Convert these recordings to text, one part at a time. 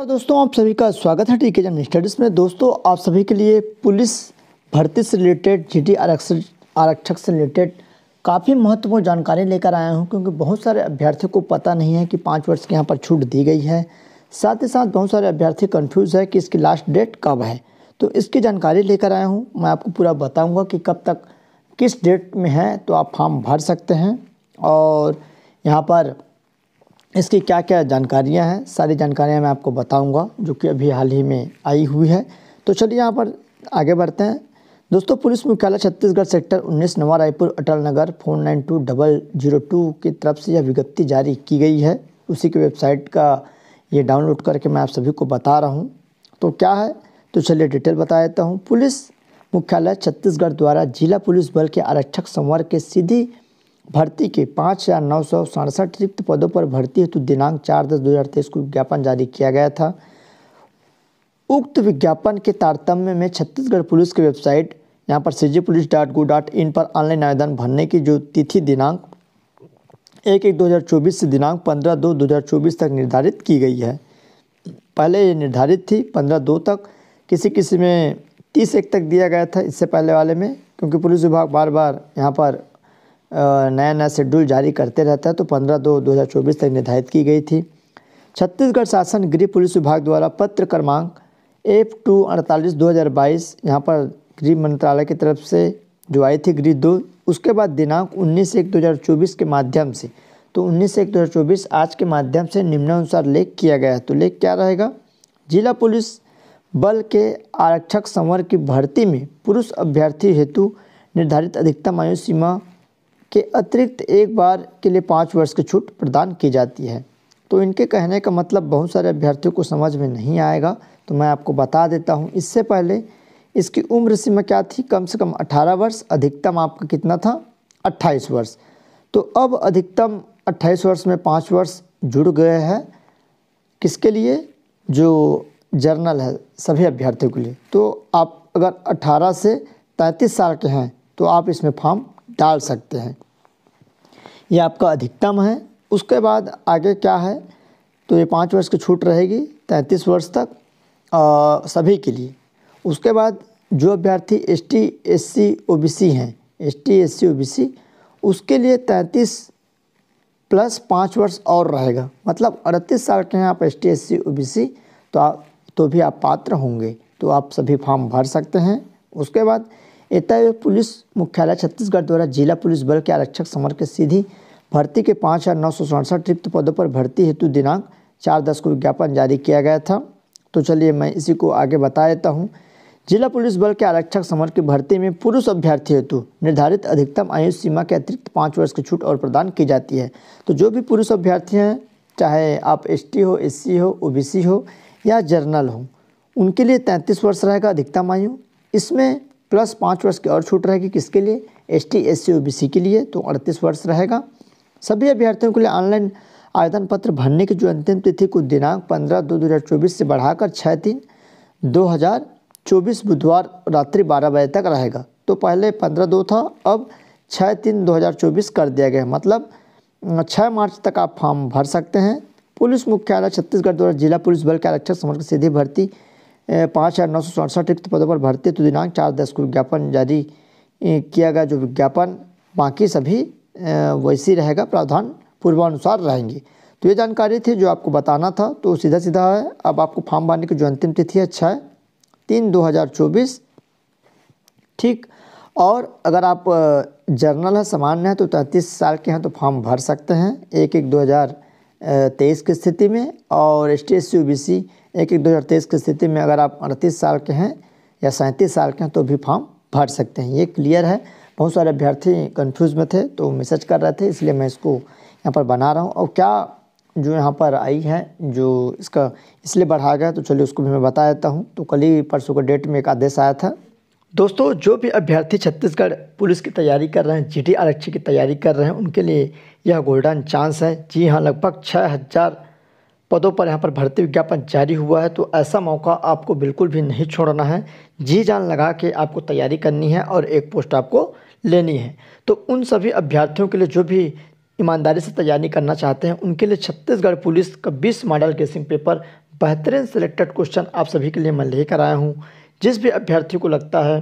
नमस्कार दोस्तों आप सभी का स्वागत है टी के स्टडीज़ में दोस्तों आप सभी के लिए पुलिस भर्ती से रिलेटेड जी आरक्षण आरक्षक से रिलेटेड काफ़ी महत्वपूर्ण जानकारी लेकर आया हूं क्योंकि बहुत सारे अभ्यर्थियों को पता नहीं है कि पाँच वर्ष के यहाँ पर छूट दी गई है साथ ही साथ बहुत सारे अभ्यर्थी कन्फ्यूज़ है कि इसकी लास्ट डेट कब है तो इसकी जानकारी लेकर आया हूँ मैं आपको पूरा बताऊँगा कि कब तक किस डेट में है तो आप फॉर्म भर सकते हैं और यहाँ पर इसकी क्या क्या जानकारियाँ हैं सारी जानकारियाँ मैं आपको बताऊँगा जो कि अभी हाल ही में आई हुई है तो चलिए यहाँ पर आगे बढ़ते हैं दोस्तों पुलिस मुख्यालय Chhattisgarh sector 19 Nava Raipur Atal Nagar four nine two double zero two की तरफ से यह विज्ञप्ति जारी की गई है उसी की वेबसाइट का ये डाउनलोड करके मैं आप सभी को बता रहा हूँ तो क्या है तो चलिए डिटेल बता देता हूँ पुलिस मुख्यालय छत्तीसगढ़ द्वारा जिला पुलिस बल के आरक्षक संवर्ग के सीधी भर्ती के पाँच हज़ार नौ सौ सड़सठ रिक्त पदों पर भर्ती हेतु दिनांक चार दस दो हज़ार तेईस को विज्ञापन जारी किया गया था उक्त विज्ञापन के तारतम्य में छत्तीसगढ़ पुलिस की वेबसाइट यहाँ पर C police dot go dot in पर ऑनलाइन आवेदन भरने की जो तिथि दिनांक एक एक दो हज़ार चौबीस से दिनांक पंद्रह दो दो हज़ार चौबीस तक निर्धारित की गई है पहले ये निर्धारित थी पंद्रह दो तक किसी किसी में तीस एक तक दिया गया था इससे पहले वाले में क्योंकि पुलिस विभाग बार बार यहाँ पर नया नया शेड्यूल जारी करते रहता है तो पंद्रह दो दो तक निर्धारित की गई थी छत्तीसगढ़ शासन गृह पुलिस विभाग द्वारा पत्र क्रमांक एफ टू अड़तालीस दो हज़ार बाईस यहाँ पर गृह मंत्रालय की तरफ से जो आई थी गृह दो उसके बाद दिनांक उन्नीस एक दो हज़ार चौबीस के माध्यम से तो उन्नीस एक दो हज़ार चौबीस आज के माध्यम से निम्नानुसार लेख किया गया है तो लेख क्या रहेगा जिला पुलिस बल के आरक्षक संवर की भर्ती में पुरुष अभ्यर्थी हेतु निर्धारित अधिकतम आयु सीमा के अतिरिक्त एक बार के लिए पाँच वर्ष की छूट प्रदान की जाती है तो इनके कहने का मतलब बहुत सारे अभ्यर्थियों को समझ में नहीं आएगा तो मैं आपको बता देता हूँ इससे पहले इसकी उम्र सीमा क्या थी कम से कम 18 वर्ष अधिकतम आपका कितना था 28 वर्ष तो अब अधिकतम 28 वर्ष में पाँच वर्ष जुड़ गए हैं किसके लिए जो जर्नल है सभी अभ्यर्थियों के लिए तो आप अगर 18 से 33 साल के हैं तो आप इसमें फॉर्म डाल सकते हैं ये आपका अधिकतम है उसके बाद आगे क्या है तो ये पाँच वर्ष की छूट रहेगी तैंतीस वर्ष तक आ, सभी के लिए उसके बाद जो अभ्यर्थी S T S C O B C हैं S T S C O B C उसके लिए तैंतीस प्लस पाँच वर्ष और रहेगा मतलब अड़तीस साल के हैं आप S T S C O B C तो आप तो भी आप पात्र होंगे तो आप सभी फॉर्म भर सकते हैं उसके बाद एतय पुलिस मुख्यालय छत्तीसगढ़ द्वारा जिला पुलिस बल के आरक्षक समर के सीधी भर्ती के पाँच हज़ार नौ सौ सड़सठ रिक्त पदों पर भर्ती हेतु दिनांक चार दस को विज्ञापन जारी किया गया था तो चलिए मैं इसी को आगे बता देता हूँ जिला पुलिस बल के आरक्षक समर की भर्ती में पुरुष अभ्यर्थी हेतु निर्धारित अधिकतम आयु सीमा के अतिरिक्त पाँच वर्ष की छूट और प्रदान की जाती है तो जो भी पुरुष अभ्यर्थी हैं चाहे आप एस हो एस हो ओ हो या जर्नल हो उनके लिए तैंतीस वर्ष रहेगा अधिकतम आयु इसमें प्लस पाँच वर्ष की और छूट रहेगी किसके लिए S T S C O B C के लिए तो अड़तीस वर्ष रहेगा सभी अभ्यर्थियों के लिए ऑनलाइन आवेदन पत्र भरने की जो अंतिम तिथि को दिनांक पंद्रह दो दो हज़ार चौबीस से बढ़ाकर छः तीन दो हज़ार चौबीस बुधवार रात्रि बारह बजे तक रहेगा तो पहले पंद्रह दो था अब छः तीन दो हज़ार चौबीस कर दिया गया मतलब छः मार्च तक आप फॉर्म भर सकते हैं पुलिस मुख्यालय छत्तीसगढ़ द्वारा जिला पुलिस बल के आरक्षक समर्थ सीधी भर्ती पाँच हज़ार नौ सौ सड़सठ रिक्त पदों पर भर्ती तो दिनांक चार दस को विज्ञापन जारी किया गया जो विज्ञापन बाकी सभी वैसी रहेगा प्रावधान पूर्वानुसार रहेंगे तो ये जानकारी थी जो आपको बताना था तो सीधा सीधा है अब आपको फॉर्म भरने की जो अंतिम तिथि है छः तीन दो हज़ार चौबीस ठीक और अगर आप जर्नल है सामान्य है तो तैंतीस साल के हैं तो फॉर्म भर सकते हैं एक एक दो हज़ार तेईस की स्थिति में और S T S C O B C एक एक दो हज़ार तेईस की स्थिति में अगर आप अड़तीस साल के हैं या सैंतीस साल के हैं तो भी फॉर्म भर सकते हैं ये क्लियर है बहुत सारे अभ्यर्थी कन्फ्यूज में थे तो मैसेज कर रहे थे इसलिए मैं इसको यहाँ पर बना रहा हूँ और क्या जो यहाँ पर आई है जो इसका इसलिए बढ़ा गया तो चलिए उसको भी मैं बता देता हूँ तो कल ही परसों के डेट में एक आदेश आया था दोस्तों जो भी अभ्यर्थी छत्तीसगढ़ पुलिस की तैयारी कर रहे हैं जीडी आरक्षी की तैयारी कर रहे हैं उनके लिए यह गोल्डन चांस है जी हाँ लगभग छः हज़ार पदों पर यहाँ पर भर्ती विज्ञापन जारी हुआ है तो ऐसा मौका आपको बिल्कुल भी नहीं छोड़ना है जी जान लगा के आपको तैयारी करनी है और एक पोस्ट आपको लेनी है तो उन सभी अभ्यर्थियों के लिए जो भी ईमानदारी से तैयारी करना चाहते हैं उनके लिए छत्तीसगढ़ पुलिस का बीस मॉडल गेसिंग पेपर बेहतरीन सिलेक्टेड क्वेश्चन आप सभी के लिए मैं लेकर आया हूँ जिस भी अभ्यर्थी को लगता है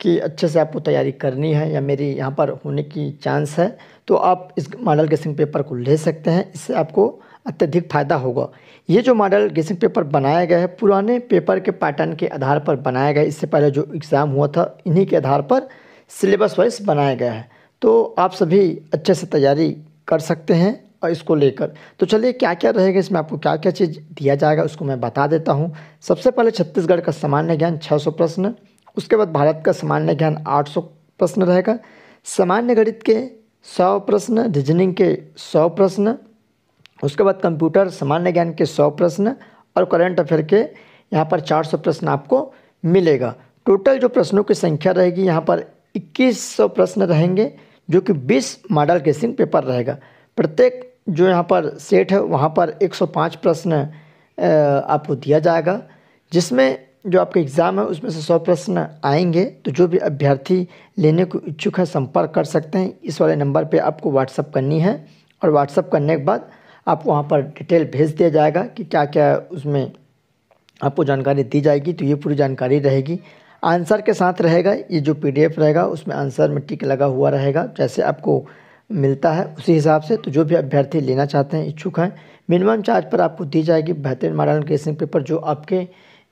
कि अच्छे से आपको तैयारी करनी है या मेरी यहाँ पर होने की चांस है तो आप इस मॉडल गेसिंग पेपर को ले सकते हैं इससे आपको अत्यधिक फ़ायदा होगा ये जो मॉडल गेसिंग पेपर बनाया गया है पुराने पेपर के पैटर्न के आधार पर बनाया गया है इससे पहले जो एग्ज़ाम हुआ था इन्हीं के आधार पर सिलेबस वाइज बनाया गया है तो आप सभी अच्छे से तैयारी कर सकते हैं इसको लेकर तो चलिए क्या क्या रहेगा इसमें आपको क्या क्या चीज़ दिया जाएगा उसको मैं बता देता हूँ सबसे पहले छत्तीसगढ़ का सामान्य ज्ञान 600 प्रश्न उसके बाद भारत का सामान्य ज्ञान 800 प्रश्न रहेगा सामान्य गणित के 100 प्रश्न रीजनिंग के 100 प्रश्न उसके बाद कंप्यूटर सामान्य ज्ञान के सौ प्रश्न और करंट अफेयर के यहाँ पर सौ प्रश्न आपको मिलेगा टोटल जो प्रश्नों की संख्या रहेगी यहाँ पर सौ प्रश्न रहेंगे जो कि 20 मॉडल क्वेश्चन पेपर रहेगा प्रत्येक जो यहाँ पर सेट है वहाँ पर 105 प्रश्न आपको दिया जाएगा जिसमें जो आपका एग्ज़ाम है उसमें से सौ प्रश्न आएंगे तो जो भी अभ्यर्थी लेने को इच्छुक है संपर्क कर सकते हैं इस वाले नंबर पे आपको व्हाट्सअप करनी है और व्हाट्सअप करने के बाद आपको वहाँ पर डिटेल भेज दिया जाएगा कि क्या क्या उसमें आपको जानकारी दी जाएगी तो ये पूरी जानकारी रहेगी आंसर के साथ रहेगा ये जो पी रहेगा उसमें आंसर में टिक लगा हुआ रहेगा जैसे आपको मिलता है उसी हिसाब से तो जो भी अभ्यर्थी लेना चाहते हैं इच्छुक हैं मिनिमम चार्ज पर आपको दी जाएगी बेहतरीन मॉडल क्वेश्चन पेपर जो आपके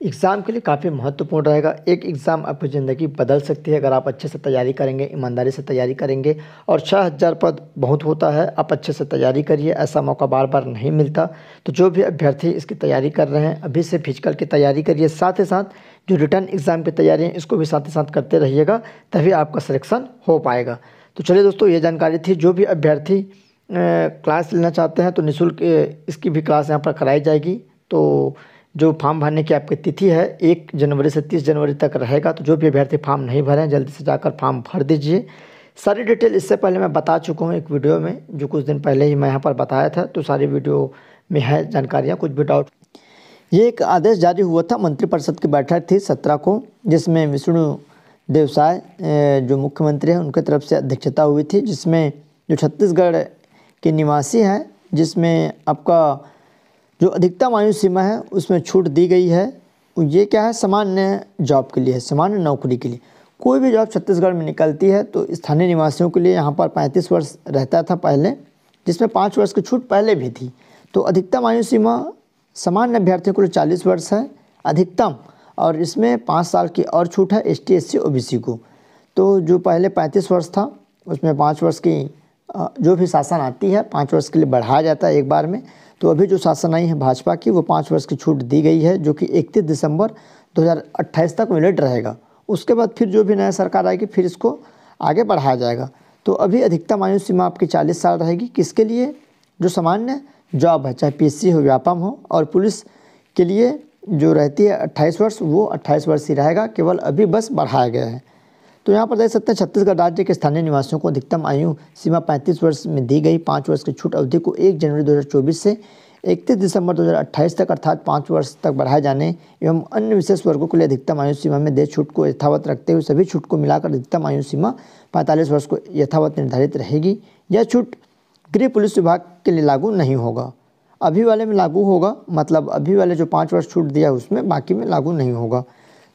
एग्ज़ाम के लिए काफ़ी महत्वपूर्ण रहेगा एक एग्ज़ाम आपकी ज़िंदगी बदल सकती है अगर आप अच्छे से तैयारी करेंगे ईमानदारी से तैयारी करेंगे और छः हज़ार पद बहुत होता है आप अच्छे से तैयारी करिए ऐसा मौका बार बार नहीं मिलता तो जो भी अभ्यर्थी इसकी तैयारी कर रहे हैं अभी से फिजिकल की तैयारी करिए साथ ही साथ जो रिटर्न एग्ज़ाम की तैयारी है इसको भी साथ ही साथ करते रहिएगा तभी आपका सिलेक्शन हो पाएगा तो चलिए दोस्तों ये जानकारी थी जो भी अभ्यर्थी क्लास लेना चाहते हैं तो निःशुल्क इसकी भी क्लास यहाँ पर कराई जाएगी तो जो फॉर्म भरने की आपकी तिथि है एक जनवरी से तीस जनवरी तक रहेगा तो जो भी अभ्यर्थी फॉर्म नहीं भरे हैं जल्दी से जाकर फॉर्म भर दीजिए सारी डिटेल इससे पहले मैं बता चुका हूँ एक वीडियो में जो कुछ दिन पहले ही मैं यहाँ पर बताया था तो सारी वीडियो में है जानकारियाँ कुछ भी डाउट ये एक आदेश जारी हुआ था मंत्रिपरिषद की बैठक थी सत्रह को जिसमें विष्णु देवसाय जो मुख्यमंत्री हैं उनके तरफ से अध्यक्षता हुई थी जिसमें जो छत्तीसगढ़ के निवासी हैं जिसमें आपका जो अधिकतम आयु सीमा है उसमें छूट दी गई है ये क्या है सामान्य जॉब के लिए है सामान्य नौकरी के लिए कोई भी जॉब छत्तीसगढ़ में निकलती है तो स्थानीय निवासियों के लिए यहाँ पर पैंतीस वर्ष रहता था पहले जिसमें पाँच वर्ष की छूट पहले भी थी तो अधिकतम आयु सीमा सामान्य अभ्यर्थियों के लिए चालीस वर्ष है अधिकतम और इसमें पाँच साल की और छूट है एस टी एस सी को तो जो पहले पैंतीस वर्ष था उसमें पाँच वर्ष की जो भी शासन आती है पाँच वर्ष के लिए बढ़ाया जाता है एक बार में तो अभी जो शासन आई है भाजपा की वो पाँच वर्ष की छूट दी गई है जो कि इकतीस दिसंबर 2028 तक वैलिड रहेगा उसके बाद फिर जो भी नया सरकार आएगी फिर इसको आगे बढ़ाया जाएगा तो अभी अधिकतम आयु सीमा आपकी चालीस साल रहेगी किसके लिए जो सामान्य जॉब है चाहे पी हो व्यापम हो और पुलिस के लिए जो रहती है अट्ठाईस वर्ष वो अट्ठाईस वर्ष ही रहेगा केवल अभी बस बढ़ाया गया है तो यहाँ पर देख सकते हैं छत्तीसगढ़ राज्य के स्थानीय निवासियों को अधिकतम आयु सीमा 35 वर्ष में दी गई पाँच वर्ष की छूट अवधि को 1 जनवरी 2024 से 31 दिसंबर 2028 तक अर्थात पाँच वर्ष तक बढ़ाए जाने एवं अन्य विशेष वर्गों के लिए अधिकतम आयु सीमा में दे छूट को यथावत रखते हुए सभी छूट को मिलाकर अधिकतम आयु सीमा पैंतालीस वर्ष को यथावत निर्धारित रहेगी यह छूट गृह पुलिस विभाग के लिए लागू नहीं होगा अभी वाले में लागू होगा मतलब अभी वाले जो पाँच वर्ष छूट दिया उसमें बाकी में लागू नहीं होगा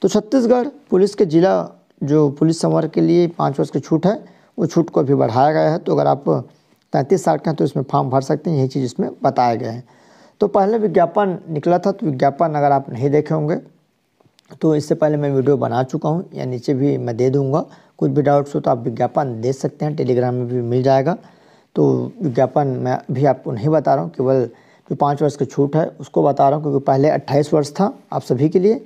तो छत्तीसगढ़ पुलिस के ज़िला जो पुलिस समर के लिए पाँच वर्ष की छूट है वो छूट को अभी बढ़ाया गया है तो अगर आप तैंतीस साल के हैं तो इसमें फॉर्म भर सकते हैं यही चीज़ इसमें बताया गया है तो पहले विज्ञापन निकला था तो विज्ञापन अगर आप नहीं देखे होंगे तो इससे पहले मैं वीडियो बना चुका हूँ या नीचे भी मैं दे दूँगा कुछ भी डाउट्स हो तो आप विज्ञापन दे सकते हैं टेलीग्राम में भी मिल जाएगा तो विज्ञापन मैं भी आपको नहीं बता रहा हूँ केवल जो पाँच वर्ष की छूट है उसको बता रहा हूँ क्योंकि पहले अट्ठाईस वर्ष था आप सभी के लिए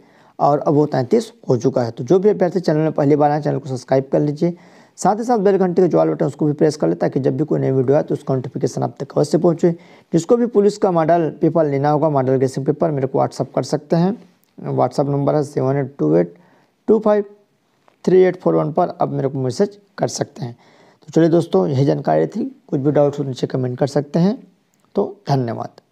और अब वो तैंतीस हो चुका है तो जो भी अभ्यर्थी चैनल में पहली बार आए चैनल को सब्सक्राइब कर लीजिए साथ ही साथ बेल घंटे के ज्वाल बटन उसको भी प्रेस कर ले ताकि जब भी कोई नई वीडियो आए तो उसका नोटिफिकेशन आप तक अवश्य पहुँचे जिसको भी पुलिस का मॉडल पेपर लेना होगा मॉडल ग्रेसिंग पेपर मेरे को व्हाट्सअप कर सकते हैं व्हाट्सअप नंबर है seven eight two eight two five three eight four one पर आप मेरे को मैसेज कर सकते हैं तो चलिए दोस्तों यही जानकारी थी कुछ भी डाउट हो तो नीचे कमेंट कर सकते हैं तो धन्यवाद